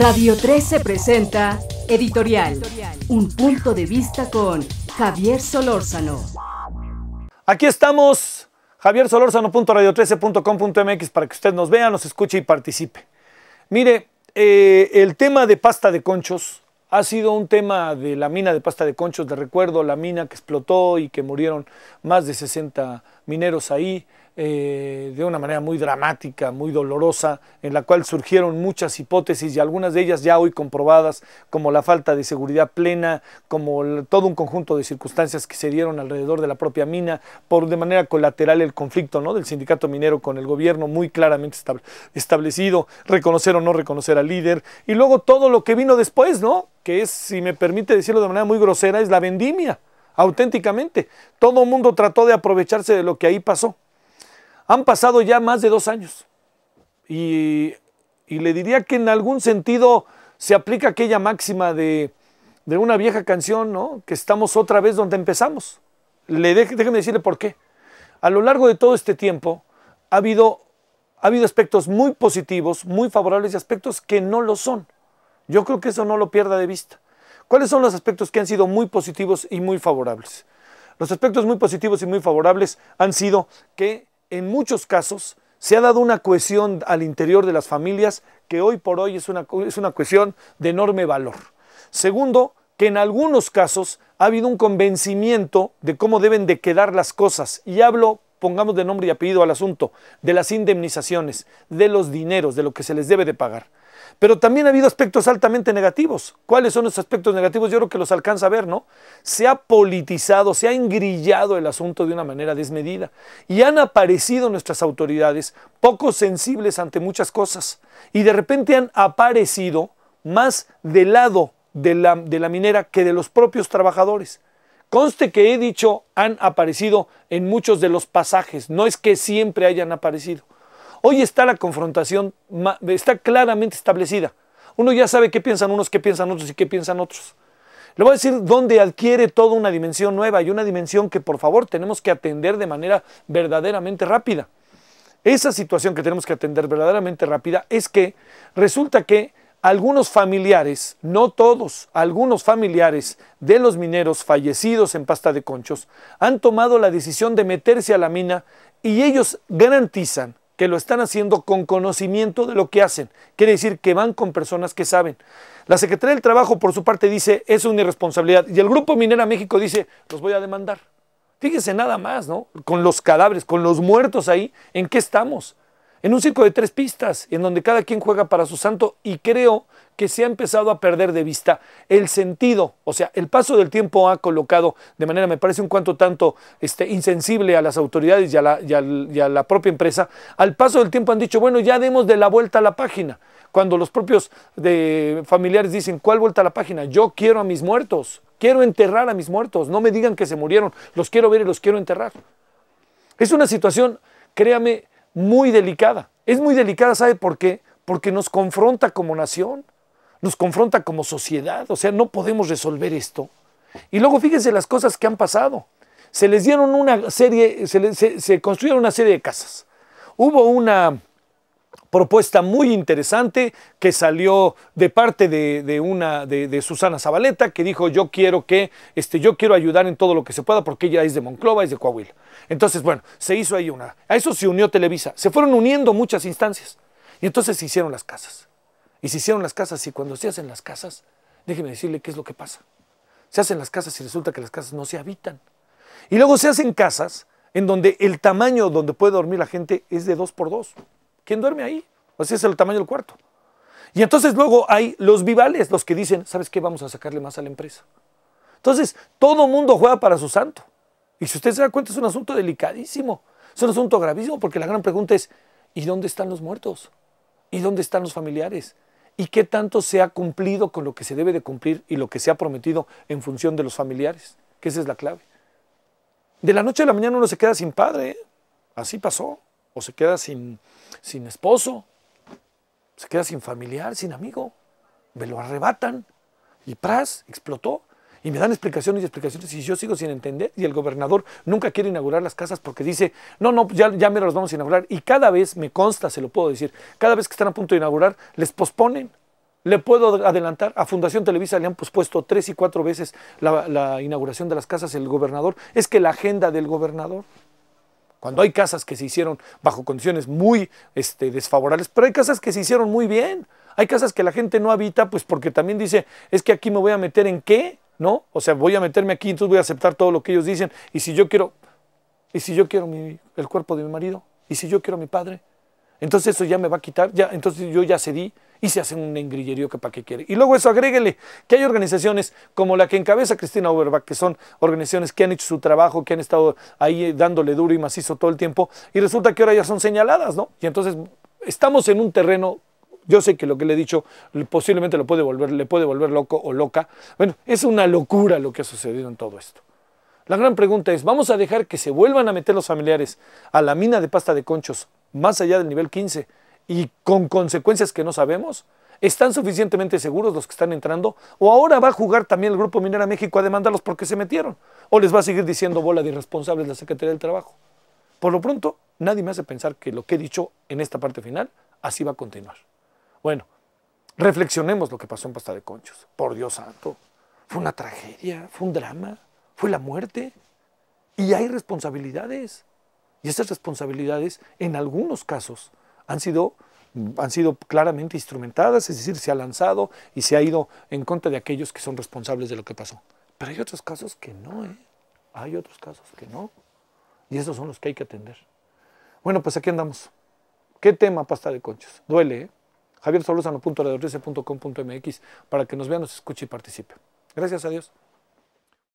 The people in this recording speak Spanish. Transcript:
Radio 13 presenta Editorial, un punto de vista con Javier Solórzano. Aquí estamos, Javier solórzanoradio 13commx para que usted nos vea, nos escuche y participe. Mire, eh, el tema de pasta de conchos ha sido un tema de la mina de pasta de conchos, de recuerdo, la mina que explotó y que murieron más de 60 mineros ahí eh, de una manera muy dramática, muy dolorosa, en la cual surgieron muchas hipótesis y algunas de ellas ya hoy comprobadas, como la falta de seguridad plena, como todo un conjunto de circunstancias que se dieron alrededor de la propia mina, por de manera colateral el conflicto ¿no? del sindicato minero con el gobierno, muy claramente establecido, reconocer o no reconocer al líder, y luego todo lo que vino después, ¿no? que es, si me permite decirlo de manera muy grosera, es la vendimia auténticamente. Todo el mundo trató de aprovecharse de lo que ahí pasó. Han pasado ya más de dos años y, y le diría que en algún sentido se aplica aquella máxima de, de una vieja canción, ¿no? Que estamos otra vez donde empezamos. Le déjeme decirle por qué. A lo largo de todo este tiempo ha habido, ha habido aspectos muy positivos, muy favorables y aspectos que no lo son. Yo creo que eso no lo pierda de vista. ¿Cuáles son los aspectos que han sido muy positivos y muy favorables? Los aspectos muy positivos y muy favorables han sido que en muchos casos se ha dado una cohesión al interior de las familias que hoy por hoy es una, es cohesión de enorme valor. Segundo, que en algunos casos ha habido un convencimiento de cómo deben de quedar las cosas. Y hablo, pongamos de nombre y apellido al asunto, de las indemnizaciones, de los dineros, de lo que se les debe de pagar. Pero también ha habido aspectos altamente negativos. ¿Cuáles son esos aspectos negativos? Yo creo que los alcanza a ver, ¿no? Se ha politizado, se ha engrillado el asunto de una manera desmedida. Y han aparecido nuestras autoridades poco sensibles ante muchas cosas. Y de repente han aparecido más del lado de la minera que de los propios trabajadores. Conste que he dicho han aparecido en muchos de los pasajes. No es que siempre hayan aparecido. Hoy está la confrontación, está claramente establecida. Uno ya sabe qué piensan unos, qué piensan otros y qué piensan otros. Le voy a decir dónde adquiere toda una dimensión nueva y una dimensión que por favor tenemos que atender de manera verdaderamente rápida. Esa situación que tenemos que atender verdaderamente rápida es que resulta que algunos familiares, no todos, algunos familiares de los mineros fallecidos en pasta de conchos han tomado la decisión de meterse a la mina y ellos garantizan que lo están haciendo con conocimiento de lo que hacen. Quiere decir que van con personas que saben. La Secretaría del Trabajo, por su parte, dice, es una irresponsabilidad. Y el Grupo Minera México dice, los voy a demandar. Fíjense nada más, ¿no? Con los cadáveres, con los muertos ahí, ¿en qué estamos? en un circo de tres pistas, en donde cada quien juega para su santo y creo que se ha empezado a perder de vista el sentido, o sea, el paso del tiempo ha colocado de manera, me parece un cuanto tanto este, insensible a las autoridades y a la, propia empresa, al paso del tiempo han dicho, bueno, ya demos de la vuelta a la página, cuando los propios familiares dicen, ¿cuál vuelta a la página? Yo quiero a mis muertos, quiero enterrar a mis muertos, no me digan que se murieron, los quiero ver y los quiero enterrar. Es una situación, créame, muy delicada. Es muy delicada, ¿sabe por qué? Porque nos confronta como nación, nos confronta como sociedad, o sea, no podemos resolver esto. Y luego fíjense las cosas que han pasado. Se les dieron una serie, se, se construyeron una serie de casas. Hubo una propuesta muy interesante que salió de parte de, una de, Susana Zabaleta que dijo yo quiero que este yo quiero ayudar en todo lo que se pueda porque ella es de Monclova es de Coahuila entonces bueno se hizo ahí una a eso se unió Televisa se fueron uniendo muchas instancias y entonces se hicieron las casas y se hicieron las casas y cuando se hacen las casas déjeme decirle qué es lo que pasa se hacen las casas y resulta que las casas no se habitan y luego se hacen casas en donde el tamaño donde puede dormir la gente es de dos por dos ¿Quién duerme ahí? Así es el tamaño del cuarto. Y entonces luego hay los vivales, los que dicen, ¿sabes qué? Vamos a sacarle más a la empresa. Entonces, todo mundo juega para su santo. Y si usted se da cuenta, es un asunto delicadísimo. Es un asunto gravísimo porque la gran pregunta es, ¿y dónde están los muertos? ¿Y dónde están los familiares? ¿Y qué tanto se ha cumplido con lo que se debe de cumplir y lo que se ha prometido en función de los familiares? Que esa es la clave. De la noche a la mañana uno se queda sin padre. ¿eh? Así pasó se queda sin, sin esposo, se queda sin familiar, sin amigo, me lo arrebatan y pras, explotó. Y me dan explicaciones y explicaciones y yo sigo sin entender. Y el gobernador nunca quiere inaugurar las casas porque dice, no, no, ya, ya me los vamos a inaugurar. Y cada vez, me consta, se lo puedo decir, cada vez que están a punto de inaugurar, les posponen. Le puedo adelantar, a Fundación Televisa le han pospuesto tres y cuatro veces la inauguración de las casas el gobernador. Es que la agenda del gobernador cuando hay casas que se hicieron bajo condiciones muy este, desfavorables, pero hay casas que se hicieron muy bien. Hay casas que la gente no habita, pues porque también dice, es que aquí me voy a meter en qué, ¿no? O sea, voy a meterme aquí, entonces voy a aceptar todo lo que ellos dicen. Y si yo quiero, y si yo quiero el cuerpo de mi marido, y si yo quiero a mi padre, entonces eso ya me va a quitar, ya, entonces yo ya cedí, y se hacen un engrillerío que para qué quiere. Y luego eso agréguele que hay organizaciones como la que encabeza Cristina Oberbach, que son organizaciones que han hecho su trabajo, que han estado ahí eh, dándole duro y macizo todo el tiempo, y resulta que ahora ya son señaladas, ¿no? Y entonces estamos en un terreno yo sé que lo que le he dicho posiblemente lo puede volver, le puede volver loco o loca. Bueno, es una locura lo que ha sucedido en todo esto. La gran pregunta es, ¿vamos a dejar que se vuelvan a meter los familiares a la mina de pasta de conchos más allá del nivel 15 y con consecuencias que no sabemos? ¿Están suficientemente seguros los que están entrando? ¿O ahora va a jugar también el Grupo Minera México a demandarlos porque se metieron? ¿O les va a seguir diciendo bola de irresponsables la Secretaría del Trabajo? Por lo pronto, nadie me hace pensar que lo que he dicho en esta parte final así va a continuar. Bueno, reflexionemos lo que pasó en Pasta de Conchos. Por Dios santo, fue una tragedia, fue un drama, fue la muerte. Y hay responsabilidades. Y esas responsabilidades, en algunos casos, han sido, han sido claramente instrumentadas, es decir, se ha lanzado y se ha ido en contra de aquellos que son responsables de lo que pasó. Pero hay otros casos que no, ¿eh? Hay otros casos que no. Y esos son los que hay que atender. Bueno, pues aquí andamos. ¿Qué tema pasta de conchos? Duele, ¿eh? Javier MX, para que nos vean, nos escuche y participe. Gracias a Dios.